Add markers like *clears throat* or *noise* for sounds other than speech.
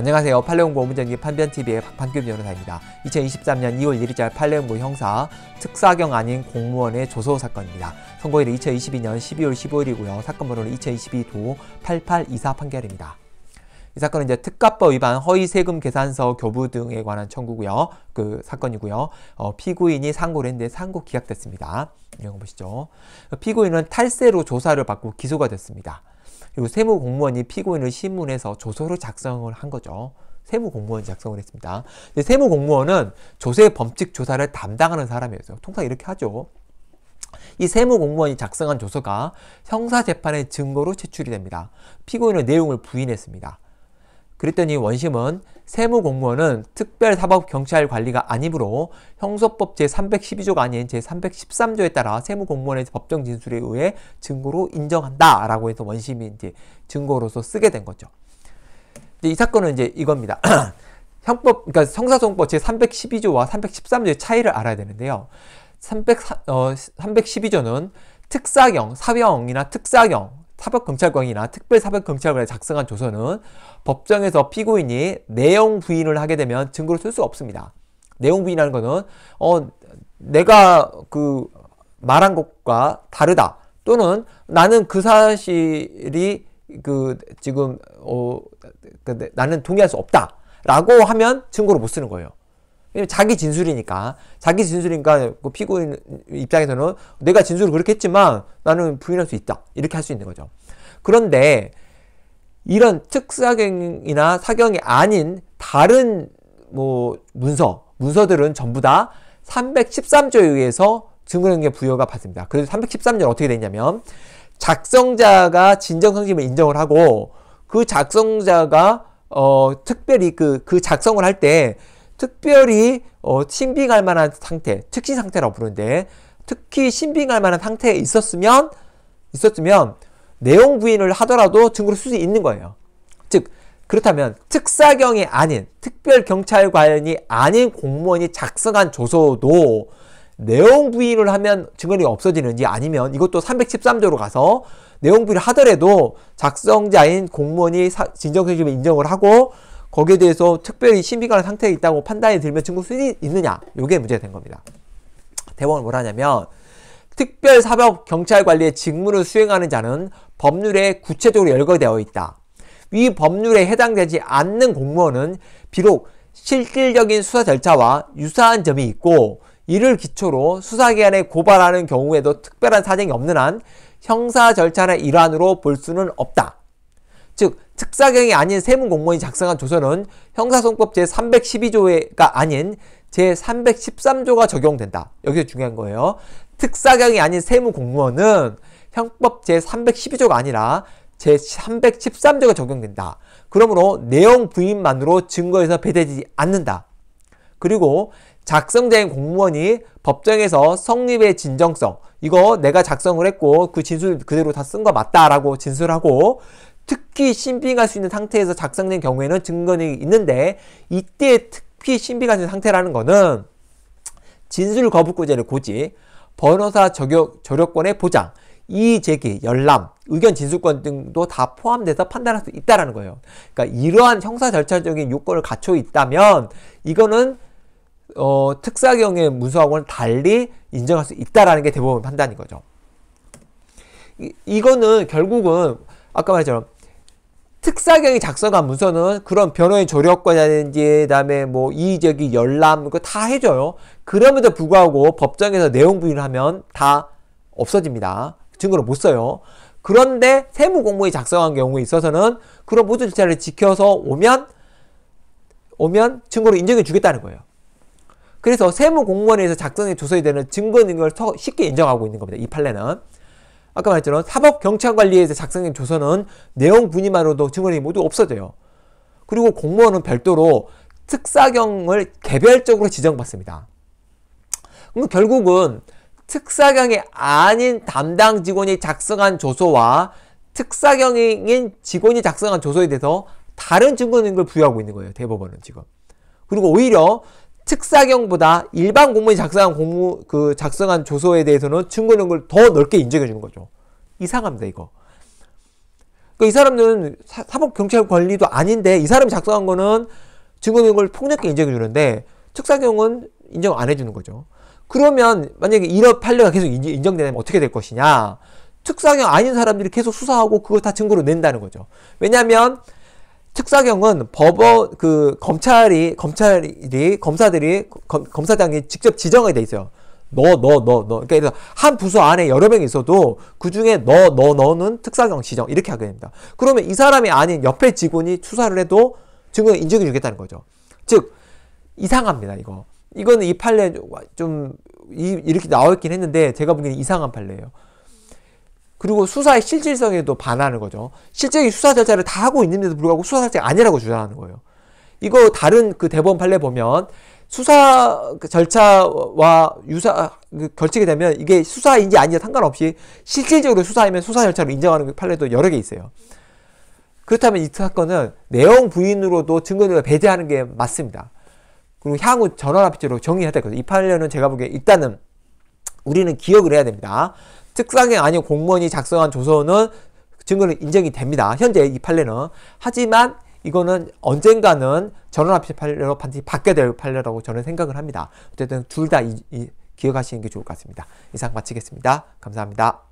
안녕하세요. 팔레옹고 문정님 판변TV의 박판규 변호사입니다. 2023년 2월 1일자 팔레옹고 형사 특사경 아닌 공무원의 조소 사건입니다. 선고일은 2022년 12월 15일이고요. 사건 번호는 2022도 8824 판결입니다. 이 사건은 이제 특가법 위반 허위 세금 계산서 교부 등에 관한 청구고요. 그 사건이고요. 어, 피고인이 상고를 했는데 상고 기각됐습니다. 이런 거 보시죠. 피고인은 탈세로 조사를 받고 기소가 됐습니다. 그리고 세무 공무원이 피고인을 신문해서 조서를 작성을 한 거죠. 세무 공무원이 작성을 했습니다. 세무 공무원은 조세 범칙 조사를 담당하는 사람이었어요. 통상 이렇게 하죠. 이 세무 공무원이 작성한 조서가 형사 재판의 증거로 제출이 됩니다. 피고인은 내용을 부인했습니다. 그랬더니 원심은 세무공무원은 특별사법경찰관리가 아니므로 형소법 제312조가 아닌 제313조에 따라 세무공무원의 법정 진술에 의해 증거로 인정한다 라고 해서 원심이 이제 증거로서 쓰게 된 거죠. 이 사건은 이제 이겁니다. *clears throat* 형법, 그러니까 성사소법 제312조와 313조의 차이를 알아야 되는데요. 300, 어, 312조는 특사경, 사형이나 특사경, 사법경찰관이나 특별사법경찰관에 작성한 조서는 법정에서 피고인이 내용 부인을 하게 되면 증거로 쓸 수 없습니다. 내용 부인하는 것은 어 내가 그 말한 것과 다르다 또는 나는 그 사실이 그 지금 어 그 나는 동의할 수 없다라고 하면 증거로 못 쓰는 거예요. 자기 진술이니까 자기 진술이니까 그 피고인 입장에서는 내가 진술을 그렇게 했지만 나는 부인할 수 있다 이렇게 할 수 있는 거죠. 그런데 이런 특사경이나 사경이 아닌 다른 뭐 문서 문서들은 전부 다 313조에 의해서 증거행위 부여가 받습니다. 그래서 313조 어떻게 되냐면 작성자가 진정성심을 인정을 하고 그 작성자가 어 특별히 그그 그 작성을 할때 특별히 어, 신빙할 만한 상태, 특시 상태라고 부르는데 특히 신빙할 만한 상태에 있었으면 있었으면 내용 부인을 하더라도 증거를쓸 수 있는 거예요. 즉 그렇다면 특사경이 아닌 특별경찰관이 아닌 공무원이 작성한 조서도 내용 부인을 하면 증언이 없어지는지 아니면 이것도 313조로 가서 내용 부인을 하더라도 작성자인 공무원이 진정성심을 인정을 하고 거기에 대해서 특별히 신비가 상태에 있다고 판단이 들면 증거 수이 있느냐 요게 문제가 된 겁니다 대법원은 뭘 하냐면 특별사법 경찰관리의 직무를 수행하는 자는 법률에 구체적으로 열거되어 있다 위 법률에 해당되지 않는 공무원은 비록 실질적인 수사 절차와 유사한 점이 있고 이를 기초로 수사기관에 고발하는 경우에도 특별한 사정이 없는 한 형사 절차의 일환으로 볼 수는 없다. 즉 특사경이 아닌 세무 공무원이 작성한 조서는 형사소송법 제312조가 아닌 제313조가 적용된다. 여기서 중요한 거예요. 특사경이 아닌 세무 공무원은 형법 제312조가 아니라 제313조가 적용된다. 그러므로 내용 부인만으로 증거에서 배제되지 않는다. 그리고 작성자인 공무원이 법정에서 성립의 진정성 이거 내가 작성을 했고 그 진술 그대로 다 쓴 거 맞다라고 진술하고 특히 신빙할 수 있는 상태에서 작성된 경우에는 증거는 있는데 이때 특히 신빙할 수 있는 상태라는 것은 진술 거부구제를 고지, 변호사 저격, 저력권의 보장, 이의 제기, 열람, 의견 진술권 등도 다 포함돼서 판단할 수있다는 거예요. 그러니까 이러한 형사 절차적인 요건을 갖춰 있다면 이거는 어, 특사경의 문서하고 달리 인정할 수있다는게 대법원 판단인 거죠. 이, 이거는 결국은 아까 말했처 특사경이 작성한 문서는 그런 변호인 조력권이라든지 그다음에 뭐 이의제기 열람 그다 해줘요. 그럼에도 불구하고 법정에서 내용 부인을 하면 다 없어집니다. 증거를 못 써요. 그런데 세무공무원이 작성한 경우에 있어서는 그런 모든 절차를 지켜서 오면 오면 증거로 인정해 주겠다는 거예요. 그래서 세무공무원에서 작성해 조서에 되는 증거 능력 쉽게 인정하고 있는 겁니다. 이 판례는. 아까 말했지만 사법경찰관리에서 작성된 조서는 내용 분위만으로도 증언이 모두 없어져요. 그리고 공무원은 별도로 특사경을 개별적으로 지정받습니다. 그럼 결국은 특사경이 아닌 담당 직원이 작성한 조서와 특사경인 직원이 작성한 조서에 대해서 다른 증거인을 부여하고 있는 거예요. 대법원은 지금. 그리고 오히려 특사경보다 일반 공무원이 작성한 공무 그 작성한 조서에 대해서는 증거 능력을 더 넓게 인정해 주는 거죠. 이상합니다 이거. 그러니까 이 사람들은 사법 경찰 관리도 아닌데 이 사람이 작성한 거는 증거 능력을 폭넓게 인정해 주는데 특사경은 인정 안 해주는 거죠. 그러면 만약에 이런 판례가 계속 인정되면 어떻게 될 것이냐? 특사경 아닌 사람들이 계속 수사하고 그거 다 증거로 낸다는 거죠. 왜냐하면 특사경은 법원 네. 그 검찰이 검찰이 검사들이 검, 검사장이 직접 지정이 돼 있어요. 너너너 너 그러니까 한 부서 안에 여러 명이 있어도 그 중에 너 너 너는 특사경 지정 이렇게 하게 됩니다. 그러면 이 사람이 아닌 옆에 직원이 수사를 해도 증거 인정해 주겠다는 거죠. 즉 이상합니다 이거. 이거는 이 판례 좀이 이렇게 나와 있긴 했는데 제가 보기엔 이상한 판례예요. 그리고 수사의 실질성에도 반하는 거죠. 실제이 수사 절차를 다 하고 있는데도 불구하고 수사 자체가 아니라고 주장하는 거예요. 이거 다른 그 대법원 판례 보면 수사 그 절차와 유사 그 결책이 되면 이게 수사인지 아닌지 상관없이 실질적으로 수사이면 수사 절차로 인정하는 그 판례도 여러 개 있어요. 그렇다면 이 사건은 내용 부인으로도 증거들 배제하는 게 맞습니다. 그리고 향후 전원합의체로 정리해야 될 거죠. 이 판례는 제가 보기에 일단은 우리는 기억을 해야 됩니다. 특상행 아닌 공무원이 작성한 조서는 증거로 인정이 됩니다. 현재 이 판례는. 하지만 이거는 언젠가는 전원합의 판례로 반드시 받게 될 판례라고 저는 생각을 합니다. 어쨌든 둘 다 기억하시는 게 좋을 것 같습니다. 이상 마치겠습니다. 감사합니다.